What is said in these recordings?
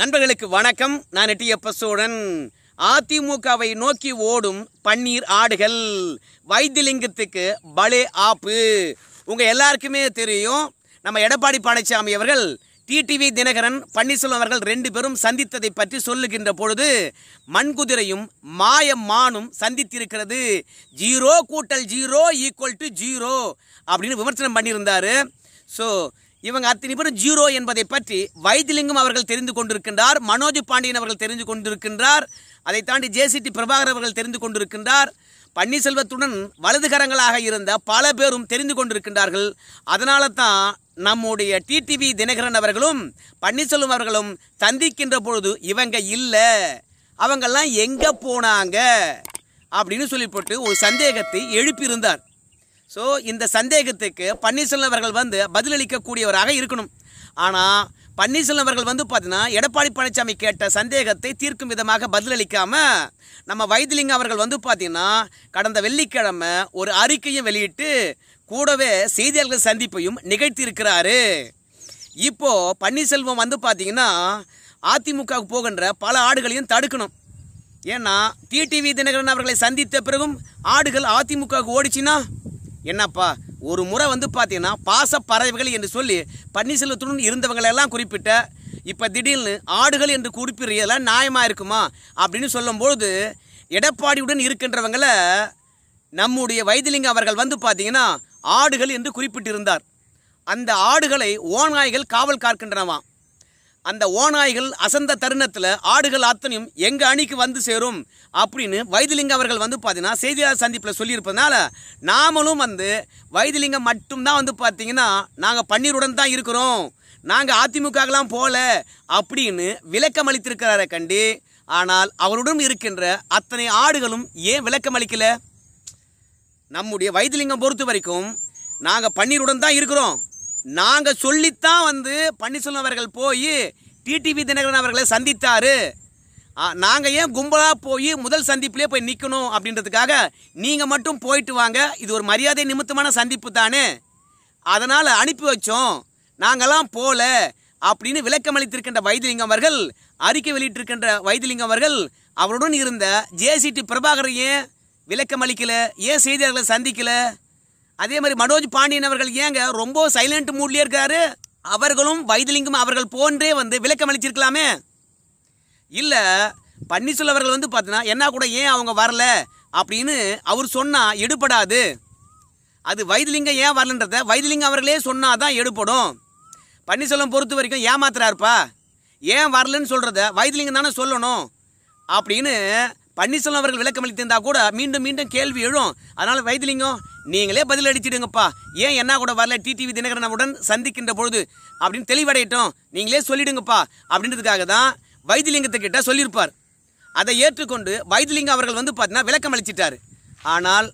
நண்பர்களுக்கு வணக்கம் நான் எப்ப சோழன் அதிமுகவை நோக்கி ஓடும் பன்னீர் ஆடுகள் வைத்தியலிங்கத்துக்கு பலே ஆப்பு உங்கள் எல்லாருக்குமே தெரியும் நம்ம எடப்பாடி பழனிசாமி அவர்கள் டிடிவி தினகரன் பன்னீர்செல்வம் அவர்கள் ரெண்டு பேரும் சந்தித்ததை பற்றி சொல்லுகின்ற பொழுது மண்குதிரையும் மாய மானும் சந்தித்திருக்கிறது ஜீரோ கூட்டல் ஜீரோ ஈக்குவல் டு ஜீரோ அப்படின்னு விமர்சனம் பண்ணியிருந்தாரு ஸோ இவங்க அத்தனை பேரும் ஜீரோ என்பதை பற்றி வைத்திலிங்கம் அவர்கள் தெரிந்து கொண்டிருக்கின்றார் மனோஜ் பாண்டியன் அவர்கள் தெரிந்து கொண்டிருக்கின்றார் அதை தாண்டி ஜேசிடி பிரபாகர் அவர்கள் தெரிந்து கொண்டிருக்கின்றார் பன்னீர்செல்வத்துடன் வலதுகரங்களாக இருந்த பல பேரும் தெரிந்து கொண்டிருக்கின்றார்கள் அதனால தான் நம்முடைய டிடிவி தினகரன் அவர்களும் பன்னீர்செல்வம் அவர்களும் சந்திக்கின்ற பொழுது இவங்க இல்லை அவங்கெல்லாம் எங்கே போனாங்க அப்படின்னு சொல்லி போட்டு ஒரு சந்தேகத்தை எழுப்பியிருந்தார் ஸோ இந்த சந்தேகத்துக்கு பன்னீர்செல்வம் அவர்கள் வந்து பதிலளிக்கக்கூடியவராக இருக்கணும் ஆனால் பன்னீர்செல்வம் அவர்கள் வந்து பார்த்தீங்கன்னா எடப்பாடி பழனிசாமி கேட்ட சந்தேகத்தை தீர்க்கும் விதமாக பதிலளிக்காமல் நம்ம வைத்திலிங்கம் அவர்கள் வந்து பார்த்தீங்கன்னா கடந்த வெள்ளிக்கிழமை ஒரு அறிக்கையும் வெளியிட்டு கூடவே செய்தியாளர்கள் சந்திப்பையும் நிகழ்த்தி இருக்கிறாரு இப்போது பன்னீர்செல்வம் வந்து பார்த்தீங்கன்னா அதிமுகவுக்கு போகின்ற பல ஆடுகளையும் தடுக்கணும் ஏன்னா டிடிவி தினகரன் அவர்களை சந்தித்த பிறகும் ஆடுகள் அதிமுகவுக்கு ஓடிச்சுன்னா என்னப்பா ஒரு முறை வந்து பார்த்தீங்கன்னா பாசப்பறவைகள் என்று சொல்லி பன்னீர்செல்வத்துடன் இருந்தவங்களெல்லாம் குறிப்பிட்ட இப்போ திடீர்னு ஆடுகள் என்று குறிப்பிடுறதெல்லாம் நியாயமாக இருக்குமா அப்படின்னு சொல்லும்பொழுது எடப்பாடியுடன் இருக்கின்றவங்களை நம்முடைய வைத்திலிங்கம் அவர்கள் வந்து பார்த்தீங்கன்னா ஆடுகள் என்று குறிப்பிட்டிருந்தார் அந்த ஆடுகளை ஓநாய்கள் காவல் காக்கின்றனவாம் அந்த ஓநாய்கள் அசந்த தருணத்தில் ஆடுகள் அத்தனையும் எங்கள் அணிக்கு வந்து சேரும் அப்படின்னு வைத்திலிங்கம் அவர்கள் வந்து பார்த்தீங்கன்னா செய்தியாளர் சந்திப்பில் சொல்லியிருப்பதனால நாமளும் வந்து வைத்திலிங்கம் மட்டும்தான் வந்து பார்த்தீங்கன்னா நாங்கள் பன்னீருடன் தான் இருக்கிறோம் நாங்கள் அதிமுகலாம் போகல அப்படின்னு விளக்கம் அளித்திருக்கிறார கண்டி ஆனால் அவருடன் இருக்கின்ற அத்தனை ஆடுகளும் ஏன் விளக்கம் அளிக்கல நம்முடைய வைத்திலிங்கம் பொறுத்த வரைக்கும் நாங்கள் பன்னீருடன் தான் இருக்கிறோம் நாங்கள் சொல்லித்தான் வந்து பன்னீர்செல்வம் அவர்கள் போய் டிடிவி தினகரன் அவர்களை சந்தித்தார் நாங்கள் ஏன் கும்பலாக போய் முதல் சந்திப்புலேயே போய் நிற்கணும் அப்படின்றதுக்காக நீங்கள் மட்டும் போயிட்டு வாங்க இது ஒரு மரியாதை நிமித்தமான சந்திப்பு தானே அதனால் அனுப்பி வச்சோம் நாங்களாம் போல அப்படின்னு விளக்கம் அளித்திருக்கின்ற வைத்தியலிங்கம் அவர்கள் அறிக்கை வெளியிட்டிருக்கின்ற வைத்தியலிங்கம் அவர்கள் அவருடன் இருந்த ஜேசிடி பிரபாகரையும் விளக்கம் அளிக்கலை ஏன் செய்தியாளர்களை சந்திக்கலை அதே மாதிரி மனோஜ் பாண்டியன் அவர்கள் ஏங்க ரொம்ப சைலண்ட் மூட்லேயே இருக்காரு அவர்களும் வைத்தியலிங்கம் அவர்கள் போன்றே வந்து விளக்கம் அளிச்சிருக்கலாமே இல்லை பன்னீர்செல்வர்கள் அவர்கள் வந்து பார்த்தீங்கன்னா என்ன கூட ஏன் அவங்க வரல அப்படின்னு அவர் சொன்னால் எடுபடாது அது வைத்தியலிங்கம் ஏன் வரலன்றத வைத்தியலிங்கம் அவர்களே சொன்னால் தான் எடுப்படும் பன்னீர்செல்வம் பொறுத்த வரைக்கும் ஏமாத்துறாருப்பா ஏன் வரலன்னு சொல்கிறத வைத்தியலிங்கம் தானே சொல்லணும் அப்படின்னு பன்னீர்செல்வம் அவர்கள் விளக்கம் அளித்திருந்தா கூட மீண்டும் மீண்டும் கேள்வி எழும் அதனால் வைத்திலிங்கம் நீங்களே பதில் அடிச்சிடுங்கப்பா ஏன் என்ன கூட வரல டிடிவி தினகரனவுடன் சந்திக்கின்ற பொழுது அப்படின்னு தெளிவடையட்டும் நீங்களே சொல்லிடுங்கப்பா அப்படின்றதுக்காக தான் வைத்திலிங்கத்துக்கிட்ட சொல்லியிருப்பார் அதை ஏற்றுக்கொண்டு வைத்திலிங்கம் அவர்கள் வந்து பார்த்தீங்கன்னா விளக்கம் அளிச்சிட்டார் ஆனால்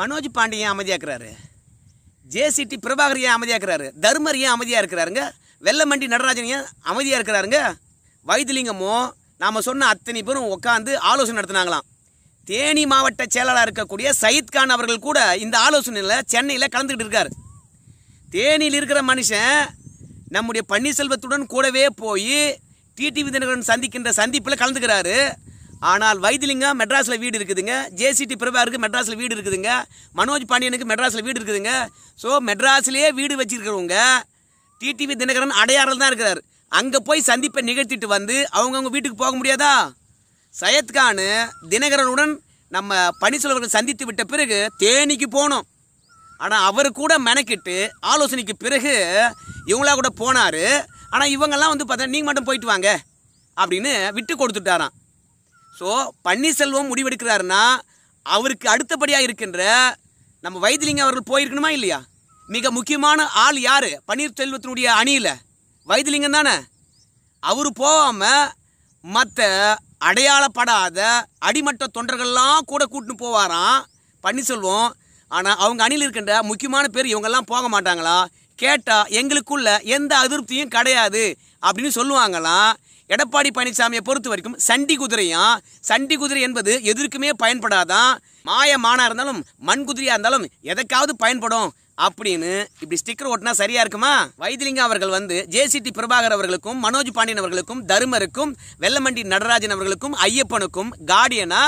மனோஜ் பாண்டியன் அமைதியாக்குறாரு ஜேசிடி பிரபாகர் ஏன் அமைதியாக்குறாரு தர்மர் ஏன் அமைதியாக இருக்கிறாருங்க வெள்ளமண்டி நடராஜன் ஏன் அமைதியாக இருக்கிறாருங்க வைத்திலிங்கமோ நாம் சொன்ன அத்தனை பேரும் உட்காந்து ஆலோசனை நடத்தினாங்களாம் தேனி மாவட்ட செயலாளராக இருக்கக்கூடிய சயித்கான் அவர்கள் கூட இந்த ஆலோசனையில் சென்னையில் கலந்துக்கிட்டு இருக்கார் தேனியில் இருக்கிற மனுஷன் நம்முடைய பன்னீர்செல்வத்துடன் கூடவே போய் டிடிவி தினகரன் சந்திக்கின்ற சந்திப்பில் கலந்துக்கிறாரு ஆனால் வைத்திலிங்கம் மெட்ராஸில் வீடு இருக்குதுங்க ஜேசிடி பிரபாருக்கு மெட்ராஸில் வீடு இருக்குதுங்க மனோஜ் பாண்டியனுக்கு மெட்ராஸில் வீடு இருக்குதுங்க ஸோ மெட்ராஸ்லேயே வீடு வச்சுருக்கிறவங்க டிடிவி தினகரன் அடையாறில் தான் இருக்கிறார் அங்கே போய் சந்திப்பை நிகழ்த்திட்டு வந்து அவங்கவுங்க வீட்டுக்கு போக முடியாதா சையத்கானு தினகரனுடன் நம்ம பனிசலவர்கள் சந்தித்து விட்ட பிறகு தேனிக்கு போனோம் ஆனால் அவர் கூட மெனக்கிட்டு ஆலோசனைக்கு பிறகு இவங்களா கூட போனார் ஆனால் இவங்கெல்லாம் வந்து பார்த்தா நீங்கள் மட்டும் போயிட்டு வாங்க அப்படின்னு விட்டு கொடுத்துட்டாராம் ஸோ பன்னீர்செல்வம் முடிவெடுக்கிறாருன்னா அவருக்கு அடுத்தபடியாக இருக்கின்ற நம்ம வைத்திலிங்க அவர்கள் போயிருக்கணுமா இல்லையா மிக முக்கியமான ஆள் யார் பன்னீர்செல்வத்தினுடைய அணியில் வைத்திலிங்கம் தானே அவர் போகாமல் மற்ற அடையாளப்படாத அடிமட்ட தொண்டர்கள்லாம் கூட கூட்டின்னு போவாராம் பன்னீர்செல்வம் ஆனால் அவங்க அணியில் இருக்கின்ற முக்கியமான பேர் இவங்கெல்லாம் போக மாட்டாங்களா கேட்டால் எங்களுக்குள்ள எந்த அதிருப்தியும் கிடையாது அப்படின்னு சொல்லுவாங்களாம் எடப்பாடி பழனிசாமியை பொறுத்த வரைக்கும் சண்டி குதிரையும் சண்டி குதிரை என்பது எதற்குமே பயன்படாதான் மாய மானா இருந்தாலும் மண் குதிரையாக இருந்தாலும் எதற்காவது பயன்படும் அப்படின்னு இப்படி ஸ்டிக்கர் ஓட்டினா சரியா இருக்குமா வைத்திலிங்கம் அவர்கள் வந்து ஜேசிடி பிரபாகர் அவர்களுக்கும் மனோஜ் பாண்டியன் அவர்களுக்கும் தருமருக்கும் வெள்ளமண்டி நடராஜன் அவர்களுக்கும் ஐயப்பனுக்கும் கார்டியனா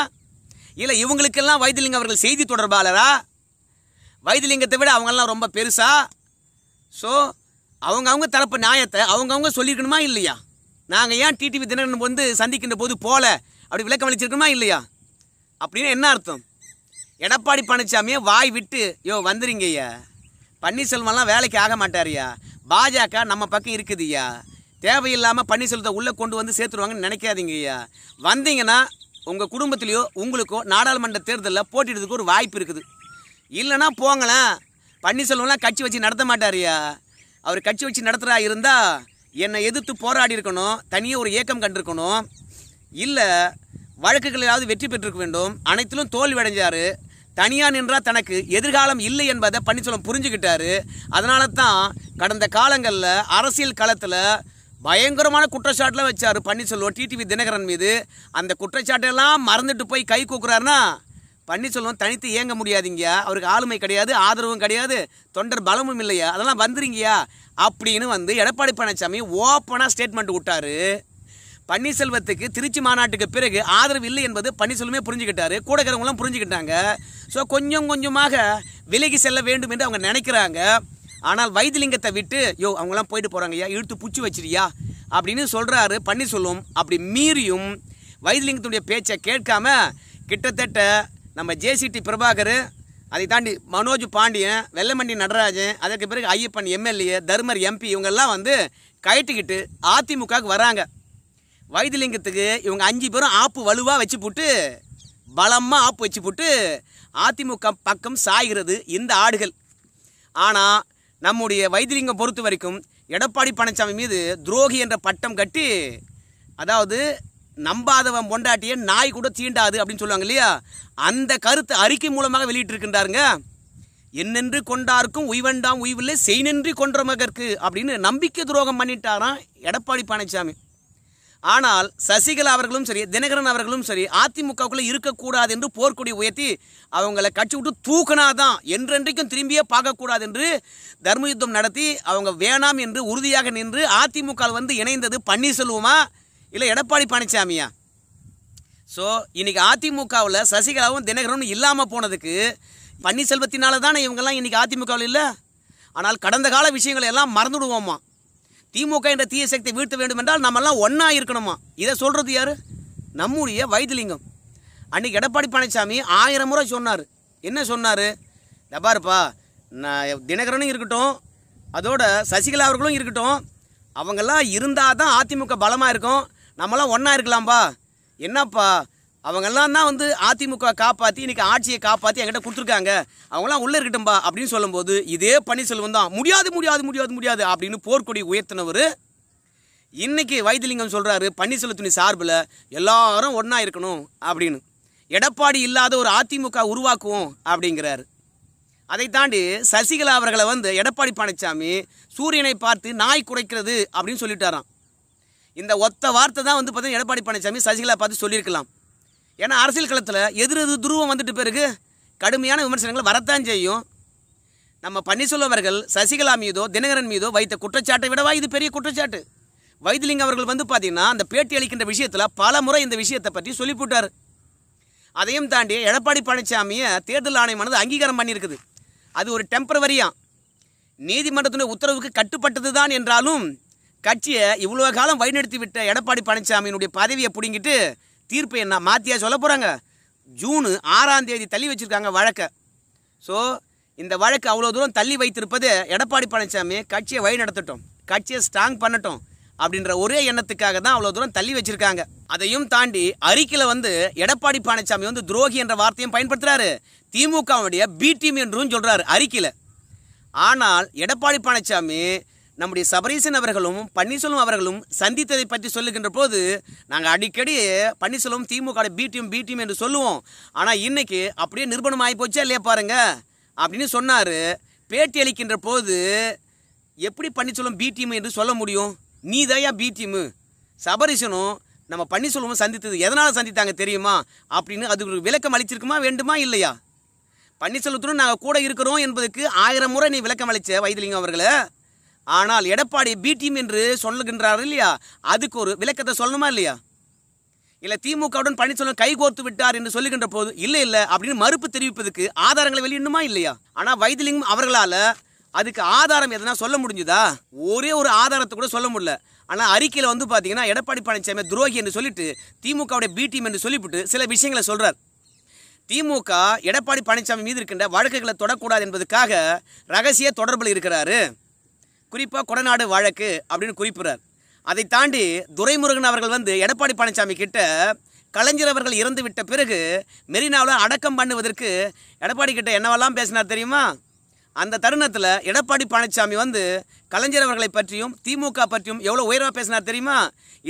இல்லை இவங்களுக்கெல்லாம் வைத்திலிங்கம் அவர்கள் செய்தி தொடர்பாளரா வைத்திலிங்கத்தை விட அவங்கெல்லாம் ரொம்ப பெருசா ஸோ அவங்கவுங்க தரப்பு நியாயத்தை அவங்கவுங்க சொல்லியிருக்கணுமா இல்லையா நாங்கள் ஏன் டிடிவி தினகரன் வந்து சந்திக்கின்ற போது போல அப்படி விளக்கம் அளிச்சிருக்கணுமா இல்லையா அப்படின்னு என்ன அர்த்தம் எடப்பாடி பழனிசாமியை வாய் விட்டு யோ வந்துருங்கய்யா பன்னீர்செல்வம்லாம் வேலைக்கு ஆக மாட்டாரியா பாஜக நம்ம பக்கம் ஐயா தேவையில்லாமல் பன்னீர்செல்வத்தை உள்ளே கொண்டு வந்து சேர்த்துருவாங்கன்னு நினைக்காதீங்கய்யா வந்தீங்கன்னா உங்கள் குடும்பத்துலேயோ உங்களுக்கோ நாடாளுமன்ற தேர்தலில் போட்டிடுறதுக்கு ஒரு வாய்ப்பு இருக்குது இல்லைனா போங்களேன் பன்னீர்செல்வம்லாம் கட்சி வச்சு நடத்த மாட்டாரியா அவர் கட்சி வச்சு நடத்துகிறா இருந்தால் என்னை எதிர்த்து போராடி இருக்கணும் தனியாக ஒரு இயக்கம் கண்டிருக்கணும் இல்லை வழக்குகளாவது வெற்றி பெற்றிருக்க வேண்டும் அனைத்திலும் தோல்வி அடைஞ்சார் தனியாக நின்றால் தனக்கு எதிர்காலம் இல்லை என்பதை பன்னீர்செல்வம் புரிஞ்சுக்கிட்டாரு அதனால தான் கடந்த காலங்களில் அரசியல் களத்தில் பயங்கரமான குற்றச்சாட்டுலாம் வச்சார் பன்னீர்செல்வம் டிடிவி தினகரன் மீது அந்த குற்றச்சாட்டெல்லாம் மறந்துட்டு போய் கை கூக்குறாருன்னா பன்னீர்செல்வம் தனித்து இயங்க முடியாதுங்க அவருக்கு ஆளுமை கிடையாது ஆதரவும் கிடையாது தொண்டர் பலமும் இல்லையா அதெல்லாம் வந்துருங்கயா அப்படின்னு வந்து எடப்பாடி பழனிசாமி ஓப்பனாக ஸ்டேட்மெண்ட் விட்டாரு பன்னீர்செல்வத்துக்கு திருச்சி மாநாட்டுக்கு பிறகு ஆதரவு இல்லை என்பது பன்னீர்செல்வமே புரிஞ்சுக்கிட்டாரு கூட இருக்கிறவங்களாம் புரிஞ்சுக்கிட்டாங்க ஸோ கொஞ்சம் கொஞ்சமாக விலகி செல்ல வேண்டும் என்று அவங்க நினைக்கிறாங்க ஆனால் வைத்தியலிங்கத்தை விட்டு யோ அவங்களாம் போயிட்டு போகிறாங்க ஐயா இழுத்து பூச்சி வச்சிரியா அப்படின்னு சொல்கிறாரு பன்னீர்செல்வம் அப்படி மீறியும் வைத்தியலிங்கத்துடைய பேச்சை கேட்காம கிட்டத்தட்ட நம்ம ஜேசிடி பிரபாகர் அதை தாண்டி மனோஜ் பாண்டியன் வெள்ளமண்டி நடராஜன் அதற்கு பிறகு ஐயப்பன் எம்எல்ஏ தர்மர் எம்பி இவங்கெல்லாம் வந்து கயட்டிக்கிட்டு அதிமுகவுக்கு வராங்க வைத்தியலிங்கத்துக்கு இவங்க அஞ்சு பேரும் ஆப்பு வலுவாக வச்சு போட்டு பலமாக ஆப்பு வச்சு போட்டு அதிமுக பக்கம் சாய்கிறது இந்த ஆடுகள் ஆனால் நம்முடைய வைத்தியலிங்கம் பொறுத்த வரைக்கும் எடப்பாடி பழனிசாமி மீது துரோகி என்ற பட்டம் கட்டி அதாவது நம்பாதவன் பொண்டாட்டிய நாய் கூட தீண்டாது அப்படின்னு சொல்லுவாங்க இல்லையா அந்த கருத்து அறிக்கை மூலமாக வெளியிட்டிருக்கின்றாருங்க என்னென்று கொண்டாருக்கும் உய்வண்டாம் உய்வில்லை செய்நின்றி கொன்ற மகற்கு அப்படின்னு நம்பிக்கை துரோகம் பண்ணிட்டாராம் எடப்பாடி பழனிசாமி ஆனால் சசிகலா அவர்களும் சரி தினகரன் அவர்களும் சரி அதிமுகவுக்குள்ளே இருக்கக்கூடாது என்று போர்க்கொடி உயர்த்தி அவங்களை கட்சி விட்டு தூக்கினாதான் என்றென்றைக்கும் திரும்பியே பார்க்கக்கூடாது என்று தர்ம யுத்தம் நடத்தி அவங்க வேணாம் என்று உறுதியாக நின்று அதிமுக வந்து இணைந்தது பன்னீர்செல்வமா இல்லை எடப்பாடி பழனிசாமியா ஸோ இன்றைக்கி அதிமுகவில் சசிகலாவும் தினகரனும் இல்லாமல் போனதுக்கு பன்னீர்செல்வத்தினால தானே இவங்கெல்லாம் இன்னைக்கு அதிமுகவில் இல்லை ஆனால் கடந்த கால விஷயங்களை எல்லாம் மறந்துடுவோமா திமுக என்ற தீய சக்தி வீழ்த்த வேண்டும் என்றால் நம்மெல்லாம் ஒன்றா இருக்கணுமா இதை சொல்கிறது யார் நம்முடைய வைத்திலிங்கம் அன்றைக்கி எடப்பாடி பழனிசாமி ஆயிரம் முறை சொன்னார் என்ன சொன்னார் டபாருப்பா நான் தினகரனும் இருக்கட்டும் அதோட சசிகலா அவர்களும் இருக்கட்டும் அவங்கெல்லாம் இருந்தால் தான் அதிமுக பலமாக இருக்கும் நம்மளாம் ஒன்றா இருக்கலாம்ப்பா என்னப்பா அவங்கெல்லாம் தான் வந்து அதிமுக காப்பாற்றி இன்றைக்கி ஆட்சியை காப்பாற்றி என்கிட்ட கொடுத்துருக்காங்க அவங்களாம் உள்ளே இருக்கட்டும்பா அப்படின்னு சொல்லும்போது இதே பன்னீர்செல்வம் தான் முடியாது முடியாது முடியாது முடியாது அப்படின்னு போர்க்கொடி உயர்த்தினவர் இன்றைக்கி வைத்தியலிங்கம் சொல்கிறாரு பன்னீர்செல்வத்தின் சார்பில் எல்லாரும் ஒன்றா இருக்கணும் அப்படின்னு எடப்பாடி இல்லாத ஒரு அதிமுக உருவாக்குவோம் அப்படிங்கிறாரு அதை தாண்டி சசிகலா அவர்களை வந்து எடப்பாடி பழனிசாமி சூரியனை பார்த்து நாய் குறைக்கிறது அப்படின்னு சொல்லிட்டாராம் இந்த ஒத்த வார்த்தை தான் வந்து பார்த்தீங்கன்னா எடப்பாடி பழனிசாமி சசிகலா பார்த்து சொல்லியிருக்கலாம் ஏன்னா அரசியல் களத்தில் எதிர் துருவம் வந்துட்டு பிறகு கடுமையான விமர்சனங்கள் வரத்தான் செய்யும் நம்ம பன்னீர்செல்வம் அவர்கள் சசிகலா மீதோ தினகரன் மீதோ வைத்த குற்றச்சாட்டை விடவா இது பெரிய குற்றச்சாட்டு வைத்திலிங்கம் அவர்கள் வந்து பார்த்திங்கன்னா அந்த பேட்டி அளிக்கின்ற விஷயத்தில் பல முறை இந்த விஷயத்தை பற்றி போட்டார் அதையும் தாண்டி எடப்பாடி பழனிசாமியை தேர்தல் ஆணையமானது அங்கீகாரம் பண்ணியிருக்குது அது ஒரு டெம்பரவரியாக நீதிமன்றத்தினுடைய உத்தரவுக்கு கட்டுப்பட்டது தான் என்றாலும் கட்சியை இவ்வளோ காலம் வழிநடத்தி விட்ட எடப்பாடி பழனிசாமியினுடைய பதவியை பிடுங்கிட்டு தீர்ப்பு என்ன மாத்தியா சொல்ல போகிறாங்க ஜூனு ஆறாம் தேதி தள்ளி வச்சுருக்காங்க வழக்கை ஸோ இந்த வழக்கு அவ்வளோ தூரம் தள்ளி வைத்திருப்பது எடப்பாடி பழனிசாமி கட்சியை வழி நடத்தட்டும் கட்சியை ஸ்ட்ராங் பண்ணட்டும் அப்படின்ற ஒரே எண்ணத்துக்காக தான் அவ்வளோ தூரம் தள்ளி வச்சிருக்காங்க அதையும் தாண்டி அறிக்கையில் வந்து எடப்பாடி பழனிசாமி வந்து துரோகி என்ற வார்த்தையும் பயன்படுத்துகிறாரு திமுகவுடைய பி டீம் என்றும் சொல்கிறாரு அறிக்கையில் ஆனால் எடப்பாடி பழனிசாமி நம்முடைய சபரீசன் அவர்களும் பன்னீர்செல்வம் அவர்களும் சந்தித்ததை பற்றி சொல்லுகின்ற போது நாங்கள் அடிக்கடி பன்னீர்செல்வம் திமுக பீட்டியும் பீட்டியும் என்று சொல்லுவோம் ஆனால் இன்னைக்கு அப்படியே நிர்பணம் ஆகி போச்சா இல்லையா பாருங்க அப்படின்னு சொன்னார் பேட்டி அளிக்கின்ற போது எப்படி பன்னீர்செல்வம் பிடிஎம் என்று சொல்ல முடியும் நீ தயா பீட்டியம் சபரீசனும் நம்ம பன்னீர்செல்வம் சந்தித்தது எதனால் சந்தித்தாங்க தெரியுமா அப்படின்னு அதுக்கு விளக்கம் அளிச்சிருக்குமா வேண்டுமா இல்லையா பன்னீர்செல்வத்துடன் நாங்கள் கூட இருக்கிறோம் என்பதுக்கு ஆயிரம் முறை நீ விளக்கம் அளித்த வைத்திலிங்கம் அவர்களை ஆனால் எடப்பாடி பி டீம் என்று சொல்லுகின்றார் இல்லையா அதுக்கு ஒரு விளக்கத்தை சொல்லணுமா இல்லையா இல்லை திமுகவுடன் பழனிசாமி கோர்த்து விட்டார் என்று சொல்லுகின்ற போது இல்லை இல்லை அப்படின்னு மறுப்பு தெரிவிப்பதுக்கு ஆதாரங்களை வெளியிடணுமா இல்லையா ஆனால் வைத்திலிங்கம் அவர்களால் அதுக்கு ஆதாரம் எதனா சொல்ல முடிஞ்சுதா ஒரே ஒரு ஆதாரத்தை கூட சொல்ல முடியல ஆனால் அறிக்கையில் வந்து பார்த்தீங்கன்னா எடப்பாடி பழனிசாமி துரோகி என்று சொல்லிட்டு திமுகவுடைய பி டீம் என்று சொல்லிவிட்டு சில விஷயங்களை சொல்கிறார் திமுக எடப்பாடி பழனிசாமி மீது இருக்கின்ற வழக்குகளை தொடக்கூடாது என்பதுக்காக ரகசிய தொடர்பில் இருக்கிறாரு குறிப்பாக கொடநாடு வழக்கு அப்படின்னு குறிப்பிடுறார் அதை தாண்டி துரைமுருகன் அவர்கள் வந்து எடப்பாடி பழனிசாமி கிட்ட கலைஞர் அவர்கள் இறந்து விட்ட பிறகு மெரினாவில் அடக்கம் பண்ணுவதற்கு எடப்பாடி கிட்ட என்னவெல்லாம் பேசினார் தெரியுமா அந்த தருணத்தில் எடப்பாடி பழனிசாமி வந்து கலைஞர் அவர்களை பற்றியும் திமுக பற்றியும் எவ்வளோ உயர்வாக பேசினார் தெரியுமா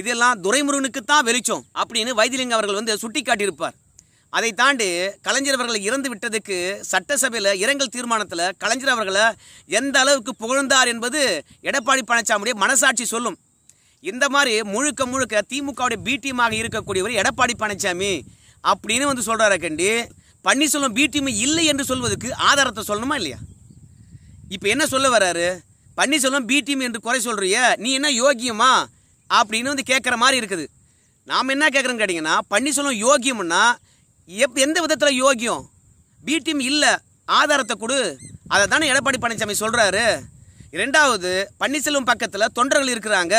இதெல்லாம் துரைமுருகனுக்கு தான் வெளிச்சம் அப்படின்னு வைத்திலிங்கம் அவர்கள் வந்து சுட்டி காட்டியிருப்பார் அதை தாண்டி கலைஞர் அவர்களை இறந்து விட்டதுக்கு சட்டசபையில் இரங்கல் தீர்மானத்தில் கலைஞர் அவர்களை எந்த அளவுக்கு புகழ்ந்தார் என்பது எடப்பாடி பழனிசாமியுடைய மனசாட்சி சொல்லும் இந்த மாதிரி முழுக்க முழுக்க திமுகவுடைய பிடிஎமாக இருக்கக்கூடியவர் எடப்பாடி பழனிசாமி அப்படின்னு வந்து சொல்கிறார கண்டி பன்னீர்செல்வம் பிடிஎம் இல்லை என்று சொல்வதற்கு ஆதாரத்தை சொல்லணுமா இல்லையா இப்போ என்ன சொல்ல வர்றாரு பன்னீர்செல்வம் பிடிஎம் என்று குறை சொல்கிறிய நீ என்ன யோகியமா அப்படின்னு வந்து கேட்குற மாதிரி இருக்குது நாம் என்ன கேட்குறோன்னு கேட்டிங்கன்னா பன்னீர்செல்வம் யோகியம்னா எப் எந்த விதத்தில் யோகியம் பி டீம் இல்லை ஆதாரத்தை கொடு அதை தானே எடப்பாடி பழனிசாமி சொல்கிறாரு ரெண்டாவது பன்னீர்செல்வம் பக்கத்தில் தொண்டர்கள் இருக்கிறாங்க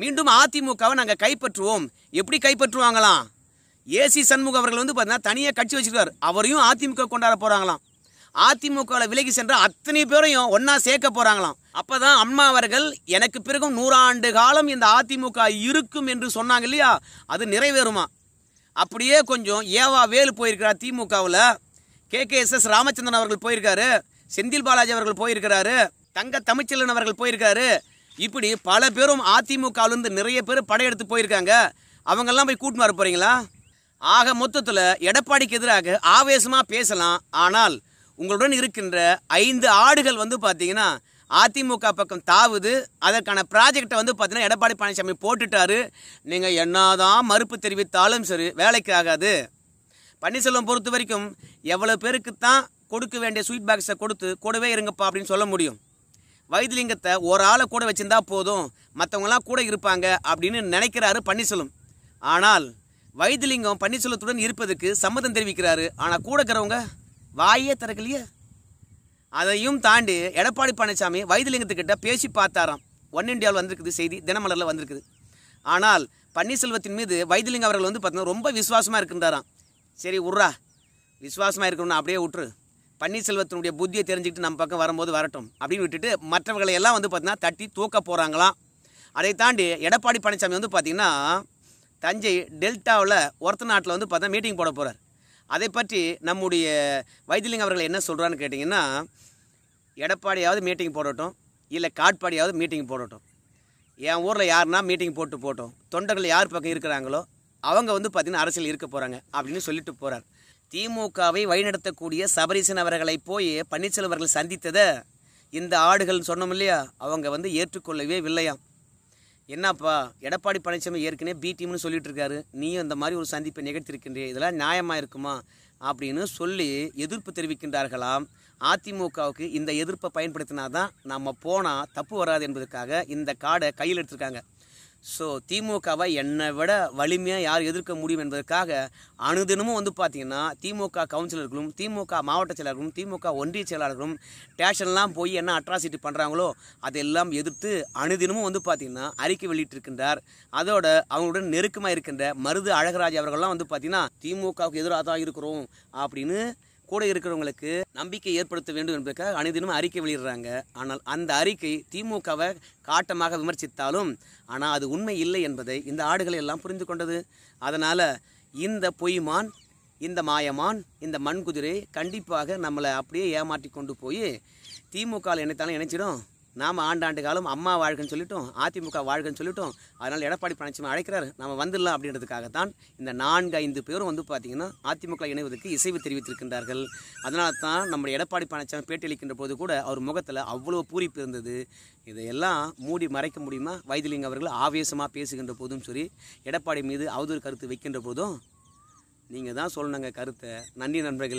மீண்டும் அதிமுகவை நாங்கள் கைப்பற்றுவோம் எப்படி கைப்பற்றுவாங்களாம் ஏசி சண்முகம் அவர்கள் வந்து பார்த்தீங்கன்னா தனியாக கட்சி வச்சுருக்காரு அவரையும் அதிமுக கொண்டாட போகிறாங்களாம் அதிமுகவில் விலகி சென்ற அத்தனை பேரையும் ஒன்றா சேர்க்க போகிறாங்களாம் அப்போ தான் அம்மா அவர்கள் எனக்கு பிறகும் நூறாண்டு காலம் இந்த அதிமுக இருக்கும் என்று சொன்னாங்க இல்லையா அது நிறைவேறுமா அப்படியே கொஞ்சம் ஏவா வேலு போயிருக்கிறார் திமுகவில் K K S S Ramachandran அவர்கள் போயிருக்காரு செந்தில் பாலாஜி அவர்கள் போயிருக்கிறாரு தங்க தமிழ்ச்செல்வன் அவர்கள் போயிருக்காரு இப்படி பல பேரும் அதிமுகவிலிருந்து நிறைய பேர் படையெடுத்து போயிருக்காங்க அவங்கெல்லாம் போய் கூட்டு வர போகிறீங்களா ஆக மொத்தத்தில் எடப்பாடிக்கு எதிராக ஆவேசமாக பேசலாம் ஆனால் உங்களுடன் இருக்கின்ற ஐந்து ஆடுகள் வந்து பார்த்தீங்கன்னா அதிமுக பக்கம் தாவுது அதற்கான ப்ராஜெக்டை வந்து பார்த்தீங்கன்னா எடப்பாடி பழனிசாமி போட்டுட்டாரு நீங்கள் என்னதான் மறுப்பு தெரிவித்தாலும் சரி வேலைக்கு ஆகாது பன்னீர்செல்வம் பொறுத்த வரைக்கும் எவ்வளோ பேருக்கு தான் கொடுக்க வேண்டிய ஸ்வீட் பாக்ஸை கொடுத்து கூடவே இருங்கப்பா அப்படின்னு சொல்ல முடியும் வைத்திலிங்கத்தை ஒரு ஆளை கூட வச்சுருந்தா போதும் மற்றவங்களாம் கூட இருப்பாங்க அப்படின்னு நினைக்கிறாரு பன்னீர்செல்வம் ஆனால் வைத்திலிங்கம் பன்னீர்செல்வத்துடன் இருப்பதுக்கு சம்மதம் தெரிவிக்கிறாரு ஆனால் கூட இருக்கிறவங்க வாயே திறக்கலையே அதையும் தாண்டி எடப்பாடி பழனிசாமி வைத்தியலிங்கத்துக்கிட்ட பேசி பார்த்தாராம் ஒன் இண்டியாவில் வந்திருக்குது செய்தி தினமலரில் வந்திருக்குது ஆனால் பன்னீர்செல்வத்தின் மீது வைத்திலிங்கம் அவர்கள் வந்து பார்த்தீங்கன்னா ரொம்ப விசுவாசமாக இருக்கின்றாராம் சரி உர்ரா விசுவாசமாக இருக்கணும்னு அப்படியே விட்டுரு பன்னீர்செல்வத்தினுடைய புத்தியை தெரிஞ்சுக்கிட்டு நம்ம பக்கம் வரும்போது வரட்டும் அப்படின்னு விட்டுட்டு மற்றவர்களை எல்லாம் வந்து பார்த்தீங்கன்னா தட்டி தூக்க போகிறாங்களாம் அதை தாண்டி எடப்பாடி பழனிசாமி வந்து பார்த்திங்கன்னா தஞ்சை டெல்டாவில் ஒருத்த நாட்டில் வந்து பார்த்தா மீட்டிங் போட போகிறார் அதை பற்றி நம்முடைய வைத்தியலிங்க அவர்கள் என்ன சொல்கிறான்னு கேட்டிங்கன்னா எடப்பாடியாவது மீட்டிங் போடட்டும் இல்லை காட்பாடியாவது மீட்டிங் போடட்டும் என் ஊரில் யாருன்னா மீட்டிங் போட்டு போட்டோம் தொண்டர்கள் யார் பக்கம் இருக்கிறாங்களோ அவங்க வந்து பார்த்திங்கன்னா அரசியல் இருக்க போகிறாங்க அப்படின்னு சொல்லிட்டு போகிறார் திமுகவை வழிநடத்தக்கூடிய சபரீசன் அவர்களை போய் பன்னீர்செல்வர்கள் சந்தித்ததை இந்த ஆடுகள்னு சொன்னோம் இல்லையா அவங்க வந்து ஏற்றுக்கொள்ளவே இல்லையாம் என்னப்பா எடப்பாடி பழனிசாமி ஏற்கனவே பி டீம்னு சொல்லிட்டு இருக்காரு நீயும் இந்த மாதிரி ஒரு சந்திப்பை நிகழ்த்திருக்கின்றே இதெல்லாம் நியாயமாக இருக்குமா அப்படின்னு சொல்லி எதிர்ப்பு தெரிவிக்கின்றார்களாம் அதிமுகவுக்கு இந்த எதிர்ப்பை பயன்படுத்தினாதான் நம்ம போனால் தப்பு வராது என்பதற்காக இந்த கார்டை கையில் எடுத்திருக்காங்க ஸோ திமுகவை என்னை விட வலிமையாக யார் எதிர்க்க முடியும் என்பதற்காக அனுதினமும் வந்து பார்த்திங்கன்னா திமுக கவுன்சிலர்களும் திமுக மாவட்ட செயலாளர்களும் திமுக ஒன்றிய செயலாளர்களும் ஸ்டேஷன்லாம் போய் என்ன அட்ராசிட்டி பண்ணுறாங்களோ அதையெல்லாம் எதிர்த்து அனுதினமும் வந்து பார்த்திங்கன்னா அறிக்கை வெளியிட்டிருக்கின்றார் அதோட அவங்களுடன் நெருக்கமாக இருக்கின்ற மருது அழகராஜ் அவர்கள்லாம் வந்து பார்த்திங்கன்னா திமுகவுக்கு எதிராக தான் இருக்கிறோம் அப்படின்னு கூட இருக்கிறவங்களுக்கு நம்பிக்கை ஏற்படுத்த வேண்டும் என்பதற்காக அனைதினும் அறிக்கை வெளியிடுறாங்க ஆனால் அந்த அறிக்கை திமுகவை காட்டமாக விமர்சித்தாலும் ஆனால் அது உண்மை இல்லை என்பதை இந்த ஆடுகளை எல்லாம் புரிந்து கொண்டது அதனால் இந்த பொய்மான் இந்த மாயமான் இந்த மண்குதிரை கண்டிப்பாக நம்மளை அப்படியே ஏமாற்றி கொண்டு போய் திமுகவில் இணைத்தாலும் இணைச்சிடும் நாம் ஆண்டாண்டு காலம் அம்மா வாழ்கன்னு சொல்லிட்டோம் அதிமுக வாழ்கன்னு சொல்லிட்டோம் அதனால் எடப்பாடி பழனிசாமி அழைக்கிறார் நம்ம வந்துடலாம் அப்படின்றதுக்காக தான் இந்த நான்கு ஐந்து பேரும் வந்து பார்த்திங்கன்னா அதிமுக இணைவதற்கு இசைவு தெரிவித்திருக்கின்றார்கள் அதனால தான் நம்முடைய எடப்பாடி பழனிசாமி பேட்டியளிக்கின்ற போது கூட அவர் முகத்தில் அவ்வளோ பூரிப்பு இருந்தது இதையெல்லாம் மூடி மறைக்க முடியுமா வைத்திலிங்க அவர்கள் ஆவேசமாக பேசுகின்ற போதும் சரி எடப்பாடி மீது அவதூறு கருத்து வைக்கின்ற போதும் நீங்கள் தான் சொல்லணுங்க கருத்தை நன்றி நண்பர்கள்